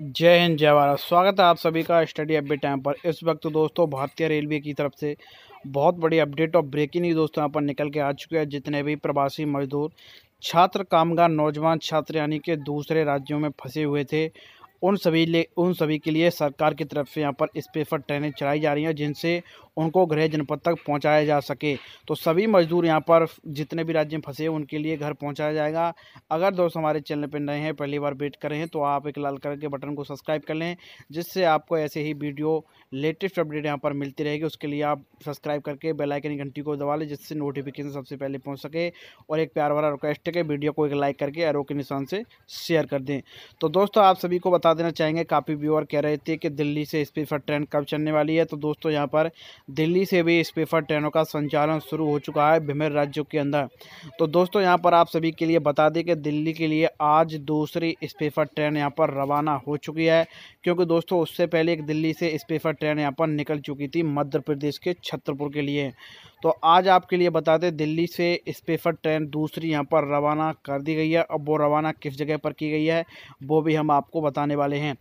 जय हिंद जय भारत स्वागत है आप सभी का स्टडी अपडेट टाइम पर इस वक्त तो दोस्तों भारतीय रेलवे की तरफ से बहुत बड़ी अपडेट और ब्रेकिंग न्यूज़ दोस्तों यहाँ पर निकल के आ चुके हैं जितने भी प्रवासी मजदूर छात्र कामगार नौजवान छात्र यानी के दूसरे राज्यों में फंसे हुए थे उन सभी ले उन सभी के लिए सरकार की तरफ से यहाँ पर स्पेशल ट्रेनें चलाई जा रही हैं जिनसे उनको गृह जनपद तक पहुँचाया जा सके तो सभी मजदूर यहाँ पर जितने भी राज्य में फंसे हैं उनके लिए घर पहुँचाया जाएगा अगर दोस्त हमारे चैनल पर नए हैं पहली बार वेट करें तो आप एक लाल कलर के बटन को सब्सक्राइब कर लें जिससे आपको ऐसे ही वीडियो लेटेस्ट अपडेट यहाँ पर मिलती रहेगी उसके लिए आप सब्सक्राइब करके बेलाइकन घंटी को दबा लें जिससे नोटिफिकेशन सबसे पहले पहुँच सके और एक प्यार भरा रिक्वेस्ट है कि वीडियो को एक लाइक करके एरो के निशान से शेयर कर दें तो दोस्तों आप सभी को बता बता देना चाहेंगे काफ़ी व्यूअर कह रहे थे कि दिल्ली से स्पेफर ट्रेन कब चलने वाली है तो दोस्तों यहाँ पर दिल्ली से भी स्पेफर ट्रेनों का संचालन शुरू हो चुका है विभिन्न राज्यों के अंदर तो दोस्तों यहाँ पर आप सभी के लिए बता दें कि दिल्ली के लिए आज दूसरी स्पेफर ट्रेन यहाँ पर रवाना हो चुकी है क्योंकि दोस्तों उससे पहले एक दिल्ली से स्पेफर ट्रेन यहाँ पर निकल चुकी थी मध्य प्रदेश के छतरपुर के लिए तो आज आपके लिए बता दें दिल्ली से स्पेफर ट्रेन दूसरी यहाँ पर रवाना कर दी गई है अब वो रवाना किस जगह पर की गई है वो भी हम आपको बताने वाले हैं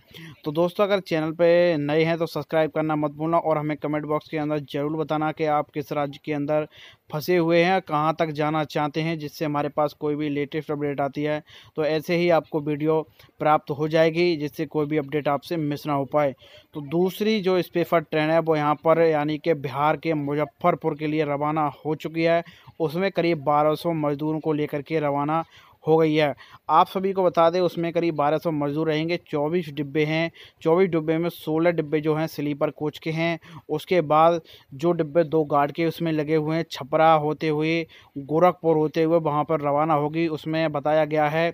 तो दोस्तों अगर चैनल पर नए हैं तो सब्सक्राइब करना मत भूलना और हमें कमेंट बॉक्स के अंदर ज़रूर बताना कि आप किस राज्य के अंदर फंसे हुए हैं कहाँ तक जाना चाहते हैं जिससे हमारे पास कोई भी लेटेस्ट अपडेट आती है तो ऐसे ही आपको वीडियो प्राप्त हो जाएगी जिससे कोई भी अपडेट आपसे मिस ना हो पाए तो दूसरी जो स्पेफर ट्रेन है वो यहाँ पर यानी कि बिहार के मुजफ्फरपुर के लिए रवाना हो चुकी है उसमें करीब बारह मजदूरों को लेकर के रवाना हो गई है आप सभी को बता दें उसमें करीब बारह सौ मजदूर रहेंगे चौबीस डिब्बे हैं चौबीस डिब्बे में सोलह डिब्बे जो हैं स्लीपर कोच के हैं उसके बाद जो डिब्बे दो गार्ड के उसमें लगे हुए हैं छप्पन छपरा होते हुए गोरखपुर होते हुए वहाँ पर रवाना होगी उसमें बताया गया है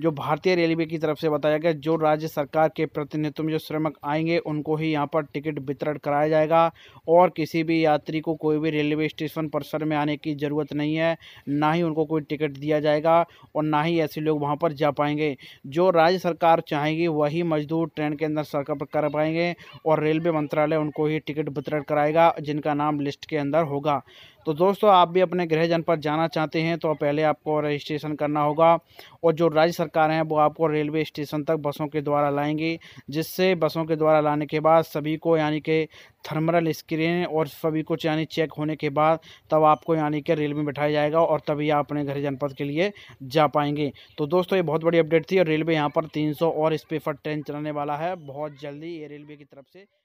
जो भारतीय रेलवे की तरफ से बताया गया जो राज्य सरकार के प्रतिनिधित्व में जो श्रमिक आएंगे उनको ही यहाँ पर टिकट वितरण कराया जाएगा और किसी भी यात्री को कोई भी रेलवे स्टेशन परिसर में आने की ज़रूरत नहीं है ना ही उनको कोई टिकट दिया जाएगा और ना ही ऐसे लोग वहाँ पर जा पाएंगे जो राज्य सरकार चाहेंगी वही मजदूर ट्रेन के अंदर सरकार कर पाएंगे और रेलवे मंत्रालय उनको ही टिकट वितरण कराएगा जिनका नाम लिस्ट के अंदर होगा तो दोस्तों आप भी अपने गृह जनपद जाना चाहते हैं तो पहले आपको रजिस्ट्रेशन करना होगा और जो राज्य सरकार हैं वो आपको रेलवे स्टेशन तक बसों के द्वारा लाएंगी जिससे बसों के द्वारा लाने के बाद सभी को यानी कि थर्मल स्क्रीन और सभी कुछ यानी चेक होने के बाद तब आपको यानी कि रेलवे में बैठाया जाएगा और तभी आप अपने गृह जनपद के लिए जा पाएंगे तो दोस्तों ये बहुत बड़ी अपडेट थी और रेलवे यहाँ पर 300 और स्पेफर ट्रेन चलाने वाला है बहुत जल्दी ये रेलवे की तरफ से